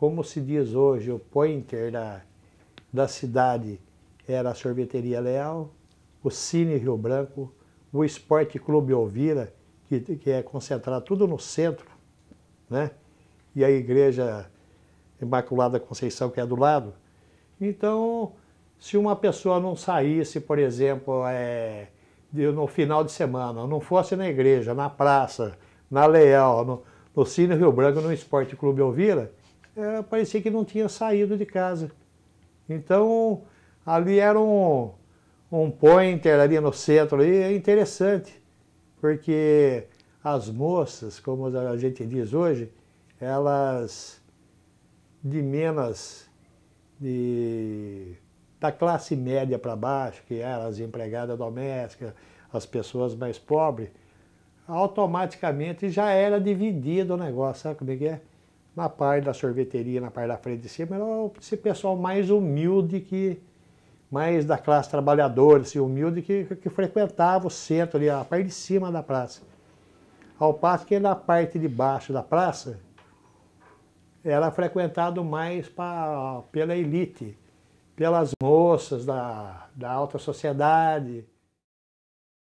como se diz hoje, o pointer da, da cidade era a Sorveteria Leal, o Cine Rio Branco, o Esporte Clube Elvira, que, que é concentrado tudo no centro, né? e a Igreja Imaculada Conceição, que é do lado. Então, se uma pessoa não saísse, por exemplo, é, no final de semana, não fosse na igreja, na praça, na Leal, no, no Cine Rio Branco, no Esporte Clube Elvira, é, parecia que não tinha saído de casa. Então, ali era um, um pointer ali no centro, ali, é interessante, porque as moças, como a gente diz hoje, elas de menos de, da classe média para baixo, que eram as empregadas domésticas, as pessoas mais pobres, automaticamente já era dividido o negócio, sabe como é que é? na parte da sorveteria, na parte da frente de cima, era esse pessoal mais humilde que mais da classe trabalhadora, assim, humilde, que, que frequentava o centro ali, a parte de cima da praça. Ao passo que na parte de baixo da praça era frequentado mais pra, pela elite, pelas moças da, da alta sociedade.